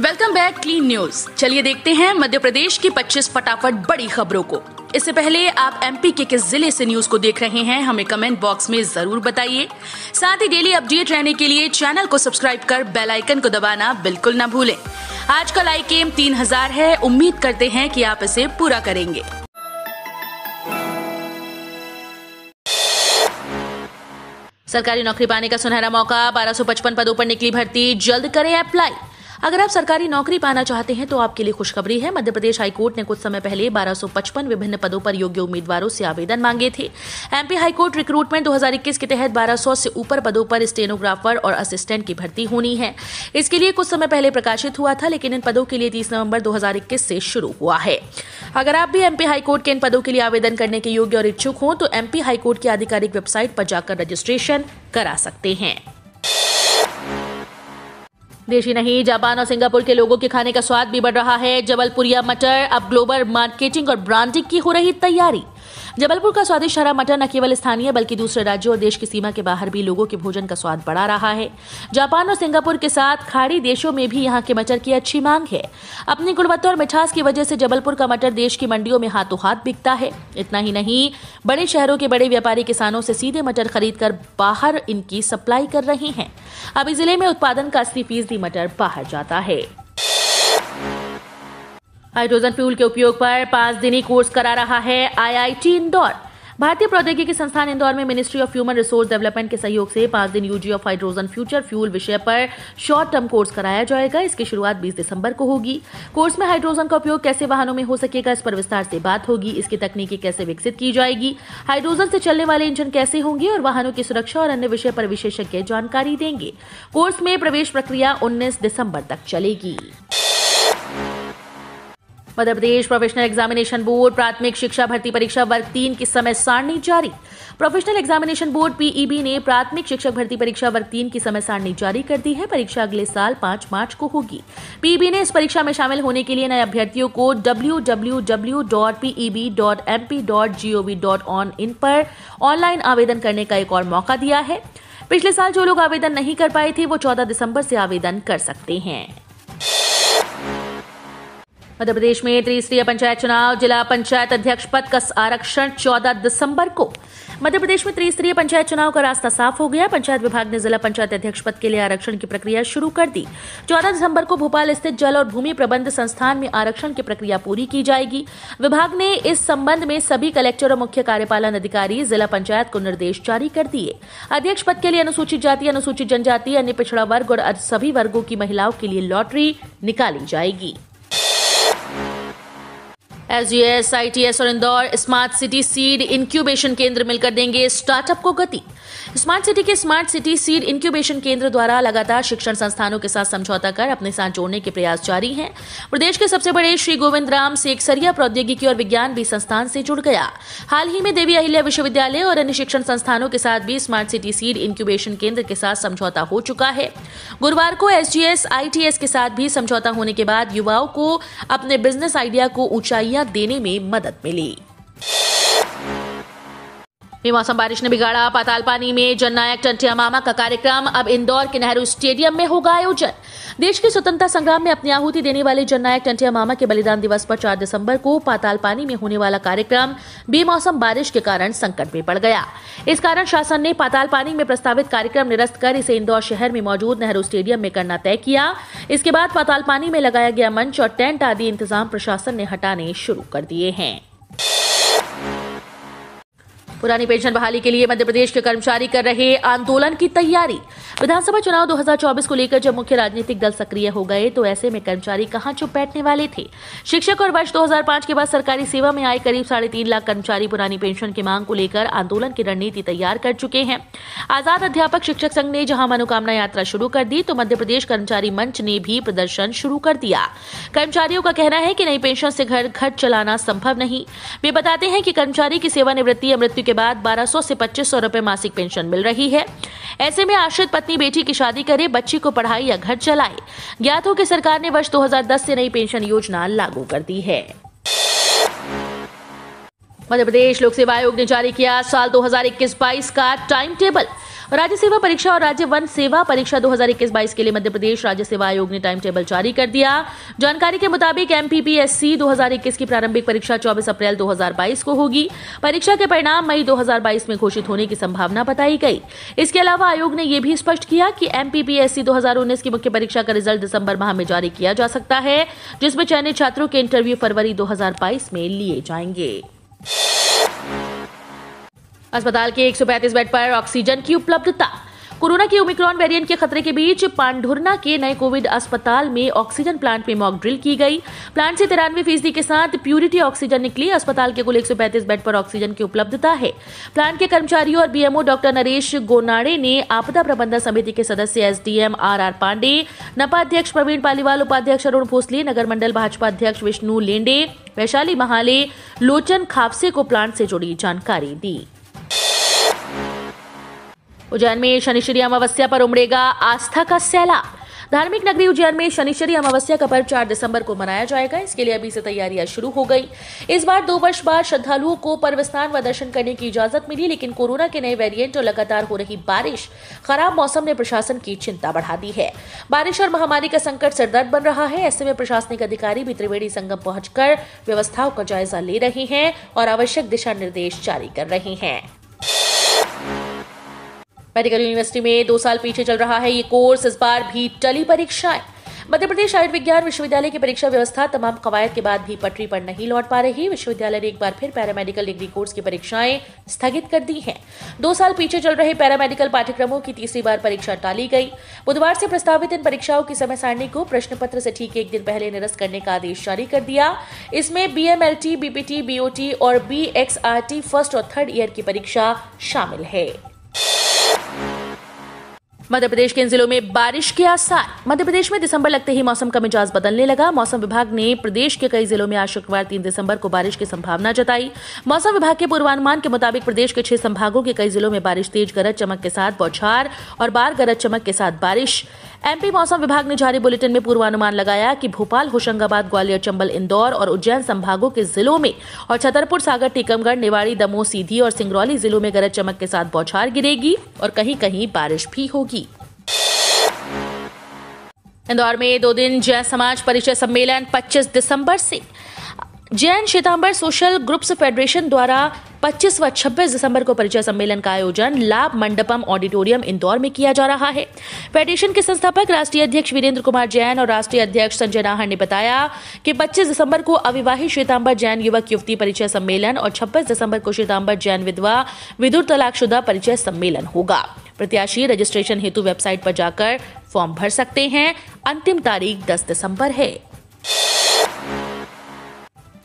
welcome back clean news चलिए देखते हैं मध्य प्रदेश की 25 फटाफट बड़ी खबरों को इससे पहले आप एमपी के किस जिले से न्यूज को देख रहे हैं हमें कमेंट बॉक्स में जरूर बताइए साथ ही डेली अपडेट रहने के लिए चैनल को सब्सक्राइब कर बेल आइकन को दबाना बिल्कुल ना भूलें आज का लाइक एम तीन हजार है उम्मीद करते हैं कि आप इसे पूरा करेंगे सरकारी नौकरी पाने का सुनहरा मौका 1255 पदों पर निकली भर्ती जल्द करें अप्लाई अगर आप सरकारी नौकरी पाना चाहते हैं तो आपके लिए खुशखबरी है मध्यप्रदेश हाईकोर्ट ने कुछ समय पहले 1255 विभिन्न पदों पर योग्य उम्मीदवारों से आवेदन मांगे थे एमपी हाईकोर्ट रिक्रूटमेंट 2021 के तहत 1200 से ऊपर पदों पर स्टेनोग्राफर और असिस्टेंट की भर्ती होनी है इसके लिए कुछ समय पहले प्रकाशित हुआ था लेकिन इन पदों के लिए तीस नवम्बर दो से शुरू हुआ है अगर आप भी एमपी हाईकोर्ट के इन पदों के लिए आवेदन करने के योग्य और इच्छुक हों तो एमपी हाईकोर्ट की आधिकारिक वेबसाइट पर जाकर रजिस्ट्रेशन करा सकते हैं देशी नहीं जापान और सिंगापुर के लोगों के खाने का स्वाद भी बढ़ रहा है जबलपुरिया मटर अब ग्लोबल मार्केटिंग और ब्रांडिंग की हो रही तैयारी जबलपुर का स्वादिष्ट हरा मटर न केवल स्थानीय बल्कि दूसरे राज्यों और देश की सीमा के बाहर भी लोगों के भोजन का स्वाद बढ़ा रहा है जापान और सिंगापुर के साथ खाड़ी देशों में भी यहाँ के मटर की अच्छी मांग है अपनी गुणवत्ता और मिठास की वजह से जबलपुर का मटर देश की मंडियों में हाथों हाथ बिकता है इतना ही नहीं बड़े शहरों के बड़े व्यापारी किसानों से सीधे मटर खरीद बाहर इनकी सप्लाई कर रहे हैं अभी जिले में उत्पादन का अस्सी फीसदी मटर बाहर जाता है हाइड्रोजन फ्यूल के उपयोग पर पांच दिनी कोर्स करा रहा है आईआईटी इंदौर भारतीय प्रौद्योगिकी संस्थान इंदौर में ministry of human resource development के सहयोग से पांच दिन यूजी ऑफ हाइड्रोजन फ्यूचर फ्यूल विषय पर शॉर्ट टर्म कोर्स कराया जाएगा इसकी शुरुआत 20 दिसंबर को होगी कोर्स में हाइड्रोजन का उपयोग कैसे वाहनों में हो सकेगा इस पर विस्तार से बात होगी इसकी तकनीकी कैसे विकसित की जाएगी हाइड्रोजन से चलने वाले इंजन कैसे होंगे और वाहनों की सुरक्षा और अन्य विषय पर विशेषज्ञ जानकारी देंगे कोर्स में प्रवेश प्रक्रिया उन्नीस दिसम्बर तक चलेगी Madhya Pradesh professional examination board प्राथमिक शिक्षा भर्ती परीक्षा वर्ग तीन की समय सारणी जारी प्रोफेशनल एग्जामिनेशन बोर्ड पीईबी ने प्राथमिक शिक्षक भर्ती परीक्षा वर्ग तीन की समय सारणी जारी कर दी है परीक्षा अगले साल पांच मार्च को होगी पीईबी e ने इस परीक्षा में शामिल होने के लिए नए अभ्यर्थियों को www.peb.mp.gov.on इन पर ऑनलाइन आवेदन करने का एक और मौका दिया है पिछले साल जो लोग आवेदन नहीं कर पाए थे वो 14 दिसंबर से आवेदन कर सकते हैं मध्य प्रदेश में त्रिस्तरीय पंचायत चुनाव जिला पंचायत अध्यक्ष पद का आरक्षण 14 दिसंबर को मध्य प्रदेश में त्रिस्तरीय पंचायत चुनाव का रास्ता साफ हो गया पंचायत विभाग ने जिला पंचायत अध्यक्ष पद के लिए आरक्षण की प्रक्रिया शुरू कर दी चौदह दिसंबर को भोपाल स्थित जल और भूमि प्रबंध संस्थान में आरक्षण की प्रक्रिया पूरी की जाएगी विभाग ने इस संबंध में सभी कलेक्टर और मुख्य कार्यपालन अधिकारी जिला पंचायत को निर्देश जारी कर दिए अध्यक्ष पद के लिए अनुसूचित जाति अनुसूचित जनजाति अन्य पिछड़ा वर्ग और सभी वर्गो की महिलाओं के लिए लॉटरी निकाली जाएगी एसयूएस आईटीएस और Indore smart city seed incubation केंद्र मिलकर देंगे स्टार्टअप को गति स्मार्ट सिटी के स्मार्ट सिटी सीड इंक्यूबेशन केंद्र द्वारा लगातार शिक्षण संस्थानों के साथ समझौता कर अपने साथ जोड़ने के प्रयास जारी हैं प्रदेश के सबसे बड़े श्री गोविंद राम सेकसरिया प्रौद्योगिकी और विज्ञान भी संस्थान से जुड़ गया हाल ही में देवी अहिल्या विश्वविद्यालय और अन्य शिक्षण संस्थानों के साथ भी स्मार्ट सिटी सीड इंक्यूबेशन केंद्र के साथ समझौता हो चुका है गुरुवार को एसजीएस आईटीएस के साथ भी समझौता होने के बाद युवाओं को अपने बिजनेस आइडिया को ऊंचाइया देने में मदद मिली बेमौसम बारिश ने बिगाड़ा पाताल पानी में जननायक टंटिया मामा का कार्यक्रम अब इंदौर के नेहरू स्टेडियम में होगा आयोजन देश के स्वतंत्रता संग्राम में अपनी आहुति देने वाले जननायक टंटिया मामा के बलिदान दिवस पर 4 दिसंबर को पाताल पानी में होने वाला कार्यक्रम बेमौसम बारिश के कारण संकट में पड़ गया इस कारण शासन ने पाताल पानी में प्रस्तावित कार्यक्रम निरस्त कर इसे इंदौर शहर में मौजूद नेहरू स्टेडियम में करना तय किया इसके बाद पाताल पानी में लगाया गया मंच और टेंट आदि इंतजाम प्रशासन ने हटाने शुरू कर दिए हैं पुरानी पेंशन बहाली के लिए मध्य प्रदेश के कर्मचारी कर रहे आंदोलन की तैयारी विधानसभा चुनाव 2024 को लेकर जब मुख्य राजनीतिक दल सक्रिय हो गए तो ऐसे में कर्मचारी कहाँ चुप बैठने वाले थे शिक्षक और वर्ष 2005 के बाद सरकारी सेवा में आए करीब साढ़े तीन लाख कर्मचारी पुरानी पेंशन की मांग को लेकर आंदोलन की रणनीति तैयार कर चुके हैं आजाद अध्यापक शिक्षक संघ ने जहाँ मनोकामना यात्रा शुरू कर दी तो मध्य प्रदेश कर्मचारी मंच ने भी प्रदर्शन शुरू कर दिया कर्मचारियों का कहना है की नई पेंशन से घर घर चलाना संभव नहीं वे बताते हैं कि कर्मचारी की सेवानिवृत्ति या मृत्यु के बाद 1200 से 2500 रुपए मासिक पेंशन मिल रही है ऐसे में आश्रित पत्नी बेटी की शादी करे बच्ची को पढ़ाई या घर चलाए ज्ञात हो कि सरकार ने वर्ष 2010 से नई पेंशन योजना लागू कर दी है मध्य प्रदेश लोक सेवा आयोग ने जारी किया साल 2021-22 का टाइम टेबल राज्य सेवा परीक्षा और राज्य वन सेवा परीक्षा 2021-22 के लिए मध्य प्रदेश राज्य सेवा आयोग ने टाइम टेबल जारी कर दिया जानकारी के मुताबिक एमपीपीएससी 2021 की प्रारंभिक परीक्षा 24 अप्रैल 2022 को होगी परीक्षा के परिणाम मई 2022 में घोषित होने की संभावना बताई गई इसके अलावा आयोग ने यह भी स्पष्ट किया कि एमपीपीएससी उन्नीस की मुख्य परीक्षा का रिजल्ट दिसंबर माह में जारी किया जा सकता है जिसमें चयनित छात्रों के इंटरव्यू फरवरी 2022 में लिए जाएंगे अस्पताल के 135 बेड पर ऑक्सीजन की उपलब्धता कोरोना के ओमिक्रॉन वेरिएंट के खतरे के बीच पांडुरना के नए कोविड अस्पताल में ऑक्सीजन प्लांट में मॉक ड्रिल की गई प्लांट से तिरानवे फीसदी के साथ प्यूरिटी ऑक्सीजन निकली अस्पताल के कुल 135 बेड पर ऑक्सीजन की उपलब्धता है प्लांट के कर्मचारियों और बीएमओ डॉक्टर नरेश गोनाड़े ने आपदा प्रबंधन समिति के सदस्य एसडीएम आर आर पांडे नपा अध्यक्ष प्रवीण पालीवाल उपाध्यक्ष अरुण भोसले नगर मंडल भाजपा अध्यक्ष विष्णु लेंडे वैशाली महाले लोचन खापसे को प्लांट से जुड़ी जानकारी दी उज्जैन में शनिश्चरी अमावस्या पर उमड़ेगा आस्था का सैलाब धार्मिक नगरी उज्जैन में शनिश्चरी अमावस्या का पर्व चार दिसंबर को मनाया जाएगा इसके लिए अभी से तैयारियां शुरू हो गई इस बार दो वर्ष बाद श्रद्धालुओं को पर्व स्नान व दर्शन करने की इजाजत मिली लेकिन कोरोना के नए वेरिएंट और लगातार हो रही बारिश खराब मौसम ने प्रशासन की चिंता बढ़ा दी है बारिश और महामारी का संकट सरदर्द बन रहा है ऐसे में प्रशासनिक अधिकारी भी त्रिवेणी संगम पहुंचकर व्यवस्थाओं का जायजा ले रहे हैं और आवश्यक दिशा निर्देश जारी कर रहे हैं मेडिकल यूनिवर्सिटी में दो साल पीछे चल रहा है ये कोर्स इस बार भी टली परीक्षाएं मध्य प्रदेश आयुर्विज्ञान विश्वविद्यालय की परीक्षा व्यवस्था तमाम कवायद के बाद भी पटरी पर नहीं लौट पा रही विश्वविद्यालय ने एक बार फिर पैरामेडिकल डिग्री कोर्स की परीक्षाएं स्थगित कर दी हैं दो साल पीछे चल रहे पैरामेडिकल पाठ्यक्रमों की तीसरी बार परीक्षा टाली गई बुधवार से प्रस्तावित इन परीक्षाओं की समय सारणी को प्रश्न पत्र से ठीक एक दिन पहले निरस्त करने का आदेश जारी कर दिया इसमें बीएमएलटी बीपीटी बीओटी और बी फर्स्ट और थर्ड ईयर की परीक्षा शामिल है मध्य प्रदेश के इन जिलों में बारिश के आसार मध्य प्रदेश में दिसंबर लगते ही मौसम का मिजाज बदलने लगा मौसम विभाग ने प्रदेश के कई जिलों में आज शुक्रवार तीन दिसंबर को बारिश की संभावना जताई मौसम विभाग के पूर्वानुमान के मुताबिक प्रदेश के छह संभागों के कई जिलों में बारिश तेज गरज चमक के साथ बौछार और बार गरज चमक के साथ बारिश एमपी मौसम विभाग ने जारी बुलेटिन में पूर्वानुमान लगाया कि भोपाल होशंगाबाद ग्वालियर चंबल इंदौर और उज्जैन संभागों के जिलों में और छतरपुर सागर टीकमगढ़ निवाड़ी दमोह सीधी और सिंगरौली जिलों में गरज चमक के साथ बौछार गिरेगी और कहीं कहीं बारिश भी होगी इंदौर में दो दिन जय समाज परिचय सम्मेलन 25 दिसंबर से Jain Shwetambar social groups federation द्वारा 25 व 26 दिसंबर को परिचय सम्मेलन का आयोजन लाभ मंडपम ऑडिटोरियम इंदौर में किया जा रहा है फेडरेशन के संस्थापक राष्ट्रीय अध्यक्ष वीरेंद्र कुमार जैन और राष्ट्रीय अध्यक्ष संजय नाहर ने बताया कि 25 दिसंबर को अविवाहित श्वेताम्बर जैन युवक युवती परिचय सम्मेलन और 26 दिसंबर को श्वेताम्बर जैन विधवा विदुर तलाकशुदा परिचय सम्मेलन होगा प्रत्याशी रजिस्ट्रेशन हेतु वेबसाइट पर जाकर फॉर्म भर सकते हैं अंतिम तारीख दस दिसंबर है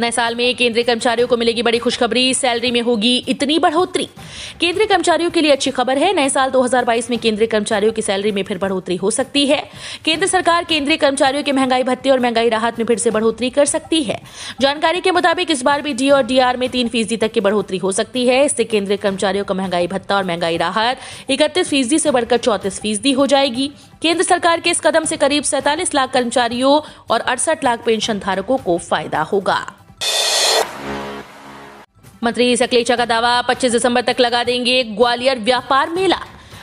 नए साल में केंद्रीय कर्मचारियों को मिलेगी बड़ी खुशखबरी सैलरी में होगी इतनी बढ़ोतरी केंद्रीय कर्मचारियों के लिए अच्छी खबर है नए साल 2022 में केंद्रीय कर्मचारियों की सैलरी में फिर बढ़ोतरी हो सकती है केंद्र सरकार केंद्रीय कर्मचारियों के महंगाई भत्ते और महंगाई राहत में फिर से बढ़ोतरी कर सकती है जानकारी के मुताबिक इस बार भी डी और डीआर में तीन फीसदी तक की बढ़ोतरी हो सकती है इससे केंद्रीय कर्मचारियों का महंगाई भत्ता और महंगाई राहत इकतीस फीसदी से बढ़कर चौतीस फीसदी हो जाएगी केंद्र सरकार के इस कदम से करीब सैंतालीस लाख कर्मचारियों और अड़सठ लाख पेंशन धारकों को फायदा होगा मंत्री सकलेचा का दावा 25 दिसंबर तक लगा देंगे ग्वालियर व्यापार मेला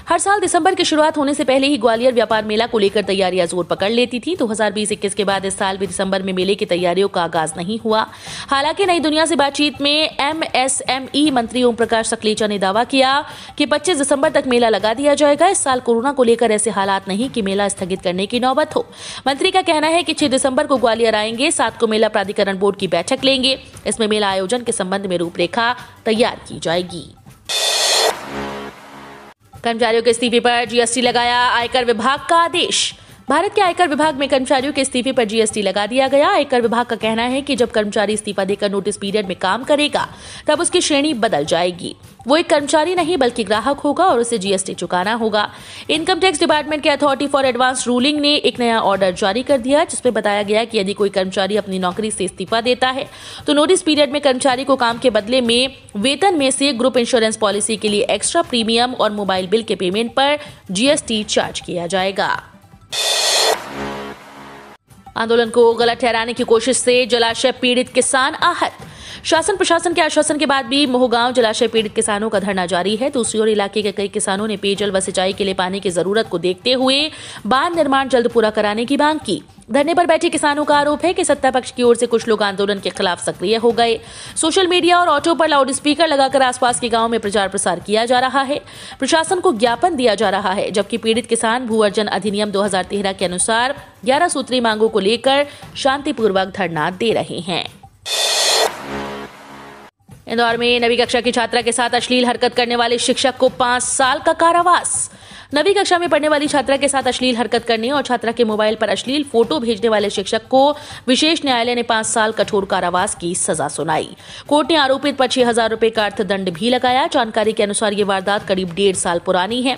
हर साल दिसंबर की शुरुआत होने से पहले ही ग्वालियर व्यापार मेला को लेकर तैयारियां जोर पकड़ लेती थी तो दो हजार के बाद इस साल भी दिसंबर में मेले की तैयारियों का आगाज नहीं हुआ हालांकि नई दुनिया से बातचीत में एमएसएमई मंत्री ओम प्रकाश सकलेचा ने दावा किया कि 25 दिसंबर तक मेला लगा दिया जाएगा इस साल कोरोना को लेकर ऐसे हालात नहीं की मेला स्थगित करने की नौबत हो मंत्री का कहना है की छह दिसंबर को ग्वालियर आएंगे सात को मेला प्राधिकरण बोर्ड की बैठक लेंगे इसमें मेला आयोजन के संबंध में रूपरेखा तैयार की जाएगी कर्मचारियों के इस्तीफे पर जीएसटी लगाया आयकर विभाग का आदेश भारत के आयकर विभाग में कर्मचारियों के इस्तीफे पर जीएसटी लगा दिया गया आयकर विभाग का कहना है कि जब कर्मचारी इस्तीफा देकर नोटिस पीरियड में काम करेगा तब उसकी श्रेणी बदल जाएगी वो एक कर्मचारी नहीं बल्कि ग्राहक होगा और उसे जीएसटी चुकाना होगा इनकम टैक्स डिपार्टमेंट के अथॉरिटी फॉर एडवांस रूलिंग ने एक नया ऑर्डर जारी कर दिया जिसमें बताया गया कि यदि कोई कर्मचारी अपनी नौकरी से इस्तीफा देता है तो नोटिस पीरियड में कर्मचारी को काम के बदले में वेतन में से ग्रुप इंश्योरेंस पॉलिसी के लिए एक्स्ट्रा प्रीमियम और मोबाइल बिल के पेमेंट पर जीएसटी चार्ज किया जाएगा आंदोलन को गलत ठहराने की कोशिश से जलाशय पीड़ित किसान आहत शासन प्रशासन के आश्वासन के बाद भी मोहगांव जलाशय पीड़ित किसानों का धरना जारी है दूसरी ओर इलाके के कई किसानों ने पेयजल व सिंचाई के लिए पानी की जरूरत को देखते हुए बांध निर्माण जल्द पूरा कराने की मांग की धरने पर बैठे किसानों का आरोप है कि सत्ता पक्ष की ओर से कुछ लोग आंदोलन के खिलाफ सक्रिय हो गए सोशल मीडिया और ऑटो पर लाउड स्पीकर लगाकर आसपास के गांव में प्रचार प्रसार किया जा रहा है प्रशासन को ज्ञापन दिया जा रहा है जबकि पीड़ित किसान भू अर्जन अधिनियम 2013 के अनुसार ग्यारह सूत्री मांगों को लेकर शांतिपूर्वक धरना दे रहे हैं इंदौर में नवी कक्षा की छात्रा के साथ अश्लील हरकत करने वाले शिक्षक को पांच साल का कारावास नवी कक्षा में पढ़ने वाली छात्रा के साथ अश्लील हरकत करने और छात्रा के मोबाइल पर अश्लील फोटो भेजने वाले शिक्षक को विशेष न्यायालय ने पांच साल कठोर कारावास की सजा सुनाई कोर्ट ने आरोपित पर छह हजार रूपये का अर्थदंड भी लगाया जानकारी के अनुसार ये वारदात करीब डेढ़ साल पुरानी है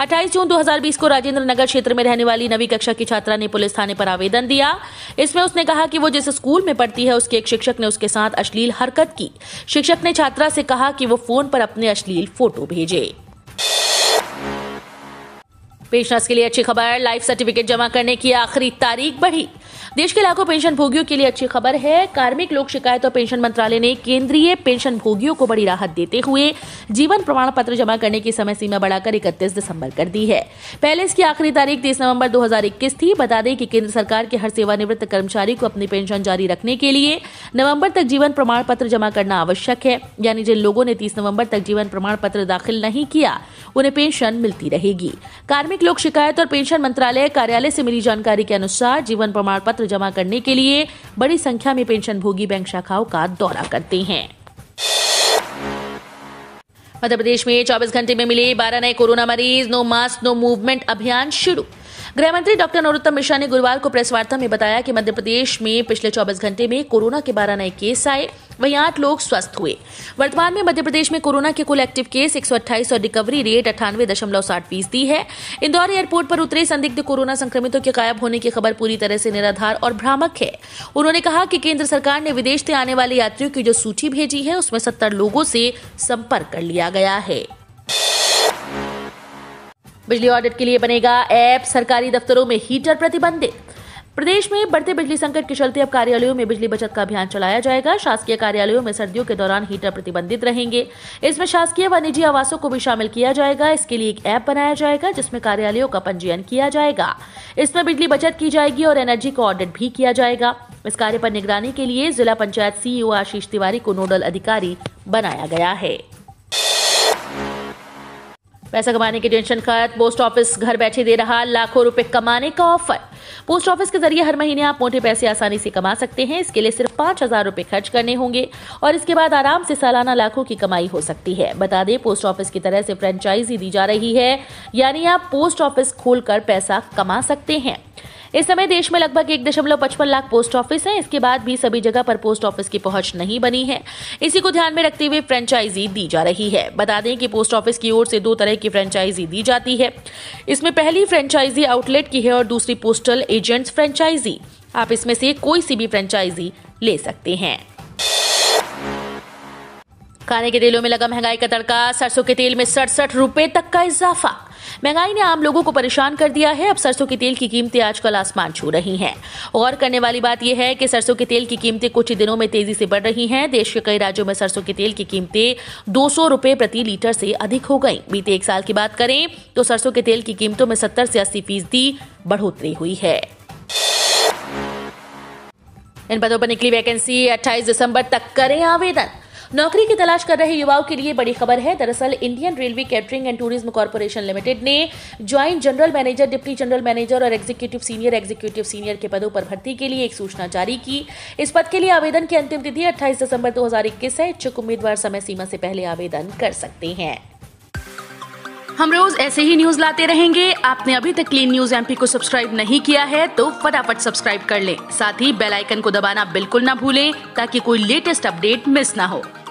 28 जून 2020 को राजेंद्र नगर क्षेत्र में रहने वाली नवी कक्षा की छात्रा ने पुलिस थाने पर आवेदन दिया इसमें उसने कहा कि वो जिस स्कूल में पढ़ती है उसके एक शिक्षक ने उसके साथ अश्लील हरकत की शिक्षक ने छात्रा से कहा कि वो फोन पर अपने अश्लील फोटो भेजे पेशनर्स के लिए अच्छी खबर लाइफ सर्टिफिकेट जमा करने की आखिरी तारीख बढ़ी देश के लाखों पेंशन भोगियों के लिए अच्छी खबर है कार्मिक लोक शिकायत और पेंशन मंत्रालय ने केंद्रीय पेंशन भोगियों को बड़ी राहत देते हुए जीवन प्रमाण पत्र जमा करने की समय सीमा बढ़ाकर इकतीस दिसंबर कर दी है पहले इसकी आखिरी तारीख तीस नवम्बर दो थी बता दें कि केंद्र सरकार के हर सेवानिवृत्त कर्मचारी को अपनी पेंशन जारी रखने के लिए नवम्बर तक जीवन प्रमाण पत्र जमा करना आवश्यक है यानी जिन लोगों ने तीस नवंबर तक जीवन प्रमाण पत्र दाखिल नहीं किया उन्हें पेंशन मिलती रहेगी कार्मिक लोक शिकायत और पेंशन मंत्रालय कार्यालय से मिली जानकारी के अनुसार जीवन प्रमाण पत्र जमा करने के लिए बड़ी संख्या में पेंशन भोगी बैंक शाखाओं का दौरा करते हैं मध्य प्रदेश में 24 घंटे में मिले 12 नए कोरोना मरीज नो मास्क नो मूवमेंट अभियान शुरू गृह मंत्री डॉक्टर नरोत्तम मिश्रा ने गुरुवार को प्रेस वार्ता में बताया कि मध्य प्रदेश में पिछले 24 घंटे में कोरोना के 12 नए केस आए वहीं आठ लोग स्वस्थ हुए वर्तमान में मध्य प्रदेश में कोरोना के कुल एक्टिव केस एक और रिकवरी रेट अठानवे फीसदी है इंदौर एयरपोर्ट पर उतरे संदिग्ध कोरोना संक्रमितों के गायब होने की खबर पूरी तरह से निराधार और भ्रामक है उन्होंने कहा कि केंद्र सरकार ने विदेश से आने वाले यात्रियों की जो सूची भेजी है उसमें सत्तर लोगों से संपर्क कर लिया गया है बिजली ऑडिट के लिए बनेगा ऐप सरकारी दफ्तरों में हीटर प्रतिबंधित प्रदेश में बढ़ते बिजली संकट के चलते अब कार्यालयों में बिजली बचत का अभियान चलाया जाएगा शासकीय कार्यालयों में सर्दियों के दौरान हीटर प्रतिबंधित रहेंगे इसमें शासकीय व निजी आवासों को भी शामिल किया जाएगा इसके लिए एक ऐप बनाया जाएगा जिसमें कार्यालयों का पंजीयन किया जाएगा इसमें बिजली बचत की जाएगी और एनर्जी का ऑडिट भी किया जाएगा इस कार्य पर निगरानी के लिए जिला पंचायत सीईओ आशीष तिवारी को नोडल अधिकारी बनाया गया है पैसा कमाने की टेंशन खत पोस्ट ऑफिस घर बैठे दे रहा लाखों रुपए कमाने का ऑफर पोस्ट ऑफिस के जरिए हर महीने आप मोटे पैसे आसानी से कमा सकते हैं इसके लिए सिर्फ पांच हजार रूपए खर्च करने होंगे और इसके बाद आराम से सालाना लाखों की कमाई हो सकती है बता दें पोस्ट ऑफिस की तरह से फ्रेंचाइजी दी जा रही है यानी आप पोस्ट ऑफिस खोलकर पैसा कमा सकते हैं इस समय देश में लगभग एक दशमलव पचपन लाख पोस्ट ऑफिस हैं इसके बाद भी सभी जगह पर पोस्ट ऑफिस की पहुंच नहीं बनी है इसी को ध्यान में रखते हुए फ्रेंचाइजी दी जा रही है बता दें कि पोस्ट ऑफिस की ओर से दो तरह की फ्रेंचाइजी दी जाती है इसमें पहली फ्रेंचाइजी आउटलेट की है और दूसरी पोस्टल एजेंट्स फ्रेंचाइजी आप इसमें से कोई सी भी फ्रेंचाइजी ले सकते हैं खाने के तेलों में लगा महंगाई का तड़का सरसों के तेल में सड़सठ रुपए तक का इजाफा महंगाई ने आम लोगों को परेशान कर दिया है अब सरसों के तेल की कीमतें आजकल आसमान छू रही हैं गौर करने वाली बात यह है कि सरसों के तेल की कीमतें कुछ दिनों में तेजी से बढ़ रही हैं देश के कई राज्यों में सरसों के तेल की कीमतें दो सौ प्रति लीटर से अधिक हो गई बीते एक साल की बात करें तो सरसों के तेल की कीमतों में सत्तर से अस्सी फीसदी बढ़ोतरी हुई है इन पदों पर निकली वैकेंसी 28 दिसंबर तक करें आवेदन नौकरी की तलाश कर रहे युवाओं के लिए बड़ी खबर है दरअसल Indian railway catering and tourism corporation limited ने joint general manager deputy general manager और एग्जीक्यूटिव सीनियर एग्जीक्यूटिव सीनियर के पदों पर भर्ती के लिए एक सूचना जारी की इस पद के लिए आवेदन की अंतिम तिथि अट्ठाईस दिसंबर दो है इच्छुक उम्मीदवार समय सीमा से पहले आवेदन कर सकते हैं हम रोज ऐसे ही न्यूज लाते रहेंगे आपने अभी तक क्लीन न्यूज एमपी को सब्सक्राइब नहीं किया है तो फटाफट सब्सक्राइब कर लें साथ ही बेल आइकन को दबाना बिल्कुल ना भूलें ताकि कोई लेटेस्ट अपडेट मिस ना हो